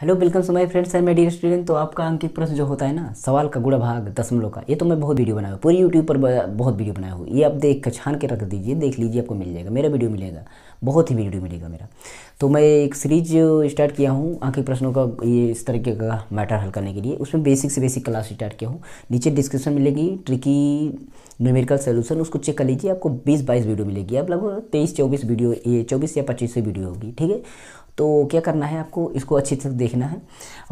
hello welcome so my friends and my dear student तो आपका अंकित प्रश्न जो होता है ना सवाल का गुड़ा भाग दशमलव का ये तो मैं बहुत वीडियो बनाया हुआ पूरी यूट्यूब पर बहुत वीडियो बनाया हूँ ये आप देख कर छान के रख दीजिए देख लीजिए आपको मिल जाएगा मेरा वीडियो मिलेगा बहुत ही वीडियो मिलेगा मेरा तो मैं एक सीरीज स्टार्ट किया हूँ आंखिक प्रश्नों का ये इस तरीके का मैटर हल करने के लिए उसमें बेसिक से बेसिक क्लास स्टार्ट किया हूँ नीचे डिस्क्रिप्शन मिलेगी ट्रिकी न्यूमेरिकल सोल्यूशन उसको चेक कर लीजिए आपको बीस बाईस वीडियो मिलेगी आप लगभग तेईस चौबीस वीडियो ये चौबीस या पच्चीस वीडियो होगी ठीक है तो क्या करना है आपको इसको अच्छी तरह देखना है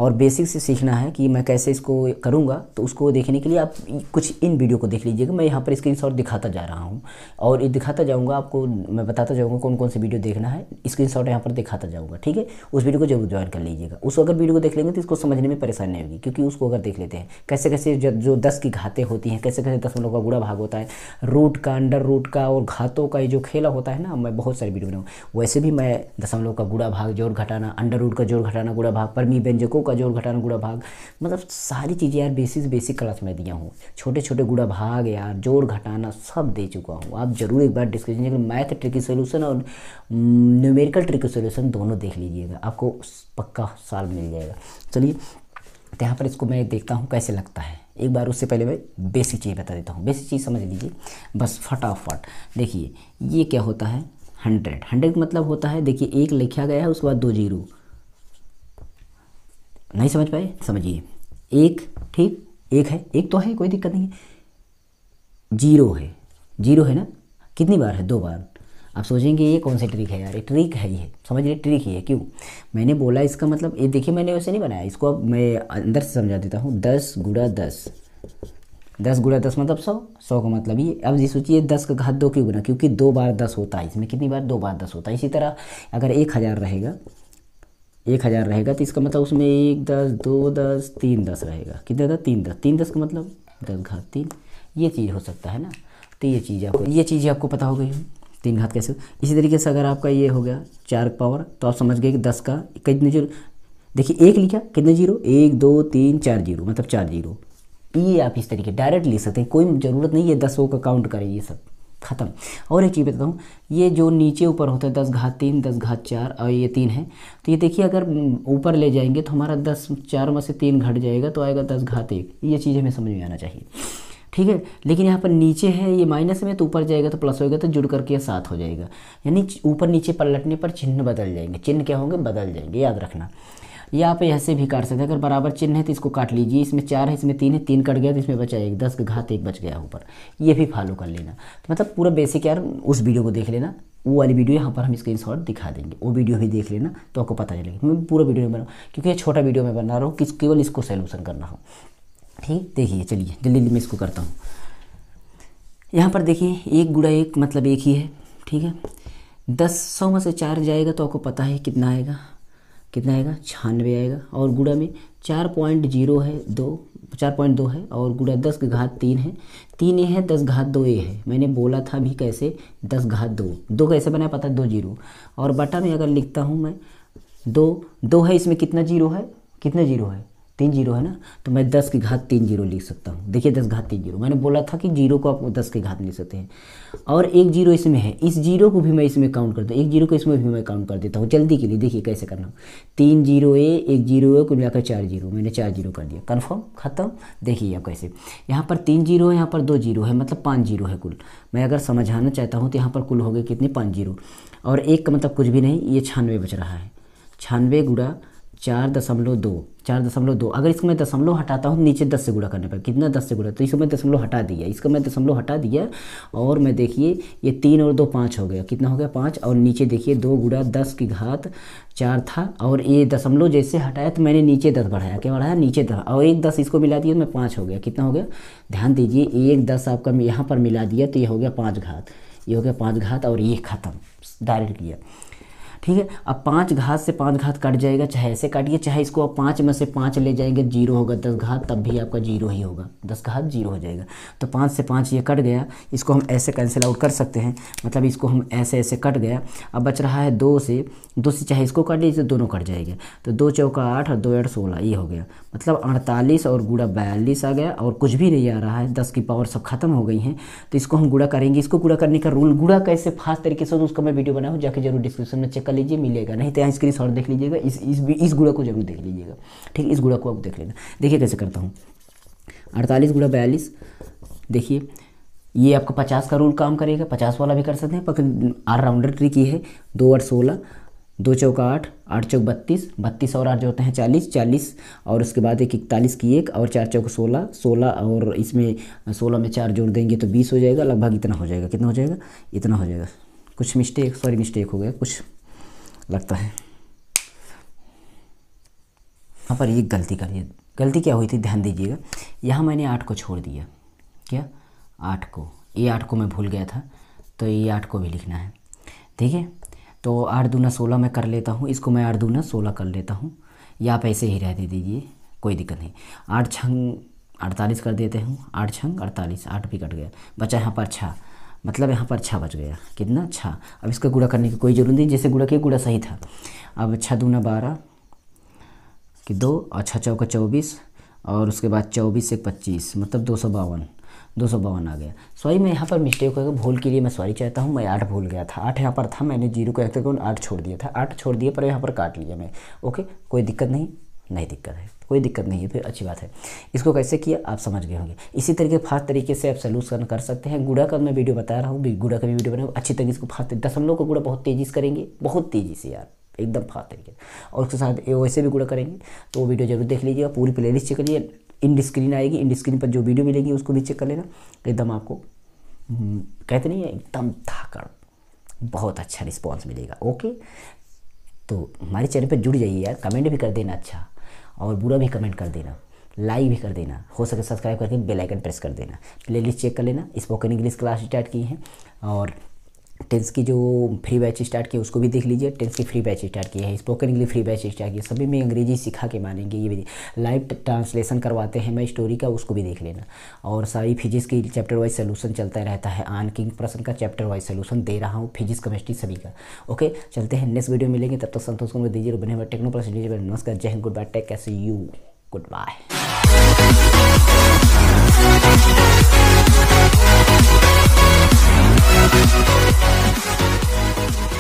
और बेसिक से सीखना है कि मैं कैसे इसको करूँगा तो उसको देखने के लिए आप कुछ इन वीडियो को देख लीजिएगा मैं यहाँ पर स्क्रीन शॉट दिखाता जा रहा हूँ और ये दिखाता जाऊँगा आपको मैं बताता जाऊँगा कौन कौन से वीडियो देखना है स्क्रीन शॉट यहाँ पर दिखाता जाऊँगा ठीक है उस वीडियो को जरूर ज्वाइन कर लीजिएगा उसको अगर वीडियो को देख लेंगे तो इसको समझने में परेशानी होगी क्योंकि उसको अगर देख लेते हैं कैसे कैसे जो दस की घातें होती हैं कैसे कैसे दस का बुरा भाग होता है रूट का अंडर रूट का और घातों का ये जो खेला होता है ना मैं बहुत सारे वीडियो बनाऊँ वैसे भी मैं दसम लोग का बुरा भाग जोड़ घटाना अंडर रूट का जोड़ घटाना गुड़ा भाग परमी व्यंजकों का जोड़ घटाना गुड़ा भाग मतलब सारी चीज़ें यार बेसिक बेसिक क्लास में दिया हूँ छोटे छोटे गुड़ा भाग यार जोड़ घटाना सब दे चुका हूँ आप ज़रूर एक बार डिस्कशन मैथ ट्रिकी सोल्यूशन और न्यूमेरिकल ट्रिकी सोल्यूशन दोनों देख लीजिएगा आपको पक्का साल मिल जाएगा चलिए तो यहाँ पर इसको मैं देखता हूँ कैसे लगता है एक बार उससे पहले मैं बेसिक चीज़ बता देता हूँ बेसिक चीज़ समझ लीजिए बस फटाफट देखिए ये क्या होता है हंड्रेड हंड्रेड मतलब होता है देखिए एक लिखा गया है उसके बाद दो जीरो नहीं समझ पाए समझिए एक ठीक एक है एक तो है कोई दिक्कत नहीं है जीरो है जीरो है ना कितनी बार है दो बार आप सोचेंगे ये कौन सी ट्रिक है यार ये ट्रिक है ये समझ रहे ट्रिक ही है क्यों मैंने बोला इसका मतलब ये देखिए मैंने वैसे नहीं बनाया इसको अब मैं अंदर से समझा देता हूँ दस गुड़ा दस दस गुणा दस मतलब सौ सौ का मतलब ये अब ये सोचिए दस का घात दो क्यों गुना क्योंकि दो बार दस होता है इसमें कितनी बार दो बार दस होता है इसी तरह अगर एक हज़ार रहेगा एक हज़ार रहेगा तो इसका मतलब उसमें एक दस दो दस तीन दस रहेगा कितना था तीन दस तीन दस का मतलब दस घात तीन ये चीज़ हो सकता है ना तो ये चीज़ आपको ये चीज़ आपको पता हो गई तीन घात कैसे इसी तरीके से अगर आपका ये हो गया चार पावर तो आप समझ गए कि दस का कितने जीरो देखिए एक लिखा कितने जीरो एक दो तीन चार जीरो मतलब चार जीरो ये आप इस तरीके डायरेक्ट ले सकते हैं कोई ज़रूरत नहीं ये दस वो का काउंट करें ये सब ख़त्म और एक चीज़ बताता हूँ ये जो नीचे ऊपर होता है दस घात तीन दस घात चार और ये तीन है तो ये देखिए अगर ऊपर ले जाएंगे तो हमारा दस चार में से तीन घट जाएगा तो आएगा दस घात एक ये चीज़ हमें समझ में आना चाहिए ठीक है लेकिन यहाँ पर नीचे है ये माइनस में तो ऊपर जाएगा तो प्लस होएगा तो जुड़ करके सात हो जाएगा यानी ऊपर नीचे पलटने पर चिन्ह बदल जाएंगे चिन्ह क्या होंगे बदल जाएंगे याद रखना या आप ऐसे भी काट सकते हैं अगर बराबर चिन्ह है तो इसको काट लीजिए इसमें चार है इसमें तीन है तीन कट गया तो इसमें बचा एक दस का घात एक बच गया ऊपर ये भी फॉलो कर लेना तो मतलब पूरा बेसिक यार उस वीडियो को देख लेना वो वाली वीडियो यहाँ पर हम स्क्रीन शॉट दिखा देंगे वो वीडियो भी देख लेना तो आपको पता चलेगा मैं पूरा वीडियो बना क्योंकि ये छोटा वीडियो मैं बना रहा हूँ किस केवल इसको सोल्यूशन करना हो ठीक देखिए चलिए जल्दी जल्दी मैं इसको करता हूँ यहाँ पर देखिए एक गुड़ा एक मतलब एक ही है ठीक है दस सौ में से चार जाएगा तो आपको पता है कितना आएगा कितना आएगा छियानवे आएगा और गुड़ा में चार पॉइंट जीरो है दो चार पॉइंट दो है और गुड़ा दस के घात तीन है तीन ए है दस घात दो ए है मैंने बोला था भी कैसे दस घात दो दो कैसे बना पता दो जीरो और बटा में अगर लिखता हूँ मैं दो दो है इसमें कितना जीरो है कितना जीरो है तीन जीरो है ना तो मैं दस की घात तीन जीरो लिख सकता हूँ देखिए दस घात तीन जीरो मैंने बोला था कि जीरो को आप दस की घात लिख सकते हैं और एक जीरो इसमें है इस जीरो को भी मैं इसमें काउंट करता हूँ एक जीरो को इसमें भी मैं काउंट कर देता हूँ जल्दी के लिए देखिए कैसे करना तीन जीरो ए एक जीरो ए कुल मिलाकर चार जीरो मैंने चार जीरो कर दिया कन्फर्म खत्म देखिए आप कैसे यहाँ पर तीन जीरो है यहाँ पर दो जीरो है मतलब पाँच जीरो है कुल मैं अगर समझाना चाहता हूँ तो यहाँ पर कुल हो गए कितने पाँच जीरो और एक का मतलब कुछ भी नहीं ये छानवे बच रहा है छानवे गुड़ा चार दशमलव दो चार दशमलव दो अगर इसको मैं दशमलव हटाता हूँ नीचे दस से गुणा करने पर कितना दस से गुणा तो इसको मैं दशमलव हटा दिया इसको मैं दशमलव हटा दिया और मैं देखिए ये तीन और दो पाँच हो गया कितना हो गया पाँच और नीचे देखिए दो गुड़ा दस की घात चार था और ये दशमलव जैसे हटाया तो मैंने नीचे दस बढ़ाया क्या बढ़ाया नीचे दस और एक दस इसको मिला दिया तो मैं पाँच हो गया कितना हो गया ध्यान दीजिए एक दस आपका यहाँ पर मिला दिया तो ये हो गया पाँच घात ये हो गया पाँच घात और ये ख़त्म डायरेक्ट किया ठीक है अब पाँच घात से पाँच घात कट जाएगा चाहे ऐसे काटिए चाहे इसको आप पाँच में से पाँच ले जाएंगे जीरो होगा दस घात तब भी आपका जीरो ही होगा दस घात जीरो हो जाएगा तो पाँच से पाँच ये कट गया इसको हम ऐसे कैंसिल आउट कर सकते हैं मतलब इसको हम ऐसे ऐसे कट गया अब बच रहा है दो से दो से चाहे इसको काट लीजिए तो दोनों कट जाएगा तो दो चौका आठ और दो आठ सोलह ये हो गया मतलब अड़तालीस और गुड़ा बयालीस आ गया और कुछ भी नहीं आ रहा है दस की पावर सब खत्म हो गई हैं तो इसको हम गुड़ा करेंगे इसको गुड़ा करने का रूल गुड़ा कैसे फास्ट तरीके से उसका मैं वीडियो बनाऊँ जाके जरूर डिस्क्रिप्शन में चेक कर कर लीजिए मिलेगा नहीं तो यहाँ स्क्रीन शॉट देख लीजिएगा इस इस इस गुड़ा को जरूर देख लीजिएगा ठीक इस गुड़ा को आप देख लेना देखिए कैसे करता हूँ अड़तालीस गुड़ा बयालीस देखिए ये आपका पचास का रूल काम करेगा पचास वाला भी कर सकते हैं पर आर राउंडर ट्रिक ये है दो और सोलह दो चौक आठ आठ चौक बत्तीस बत्तीस और आठ जो होते हैं चालीस चालीस और उसके बाद एक इकतालीस की एक और चार चौक सोलह सोलह और इसमें सोलह में चार जोड़ देंगे तो बीस हो जाएगा लगभग इतना हो जाएगा कितना हो जाएगा इतना हो जाएगा कुछ मिस्टेक सॉरी मिस्टेक हो गया कुछ लगता है यहाँ पर ये गलती करिए गलती क्या हुई थी ध्यान दीजिएगा यहाँ मैंने आठ को छोड़ दिया क्या आठ को ये आठ को मैं भूल गया था तो ये आठ को भी लिखना है ठीक है तो आठ दूना सोलह मैं कर लेता हूँ इसको मैं आठ दूना सोलह कर लेता हूँ या आप ऐसे ही दे दीजिए कोई दिक्कत नहीं आठ छंग अड़तालीस कर देते हूँ आठ छंग अड़तालीस आठ भी कट गया बचा यहाँ पर छः मतलब यहाँ पर छः बच गया कितना छः अब इसका गुड़ा करने की कोई ज़रूरत नहीं जैसे गुड़ा के गुड़ा सही था अब छः दूना बारह कि दो और छः चौका चौबीस और उसके बाद चौबीस से पच्चीस मतलब दो सौ बावन दो सौ बावन आ गया सॉरी मैं यहाँ पर मिस्टेक हो गया भूल के लिए मैं सॉरी चाहता हूँ मैं आठ भूल गया था आठ यहाँ पर था मैंने जीरो को एक आठ छोड़ दिया था आठ छोड़ दिया पर यहाँ पर काट लिया मैं ओके कोई दिक्कत नहीं नहीं दिक्कत है कोई दिक्कत नहीं है फिर अच्छी बात है इसको कैसे किया आप समझ गए होंगे इसी तरीके फास्ट तरीके से आप सोल्यूशन कर सकते हैं गुड़ा का मैं वीडियो बता रहा हूँ गुड़ा का भी वीडियो बनाऊँ अच्छी तरीके से फास्ट लोग का गुड़ा बहुत तेज़ी से करेंगे बहुत तेज़ी से यार एकदम फास्ट तरीके और उसके साथ वैसे भी गुड़ा करेंगे तो वो वीडियो जरूर देख लीजिएगा पूरी प्ले लिस्ट चेक करिए इंड स्क्रीन आएगी इन स्क्रीन पर जो वीडियो मिलेगी उसको भी चेक कर लेना एकदम आपको हम्म, कहते नहीं है एकदम धाकड़ बहुत अच्छा रिस्पॉन्स मिलेगा ओके तो हमारे चैनल पर जुड़ जाइए यार कमेंट भी कर देना अच्छा और बुरा भी कमेंट कर देना लाइक भी कर देना हो सके सब्सक्राइब करके बेल आइकन प्रेस कर देना प्लेलिस्ट चेक कर लेना स्पोकन इंग्लिश क्लास स्टार्ट की है और टेंस की जो फ्री बैच स्टार्ट किया उसको भी देख लीजिए टेंस की फ्री बैच स्टार्ट की है spoken English free batch start किया सभी में अंग्रेजी सिखा के मानेंगे ये भी लाइव ट्रांसलेशन करवाते हैं मैं स्टोरी का उसको भी देख लेना और सारी फिजिक्स की चैप्टर वाइज सोल्यूशन चलता रहता है आन किंग प्रश्न का चैप्टर वाइज सोल्यूशन दे रहा हूँ फिजिक्स केमिस्ट्री सभी का ओके चलते हैं नेक्स्ट वीडियो मिलेंगे तब तक संतोष को दीजिए बने टेक्नो प्लस नमस्कार जय गुड बाय टेक कैसे you goodbye No hay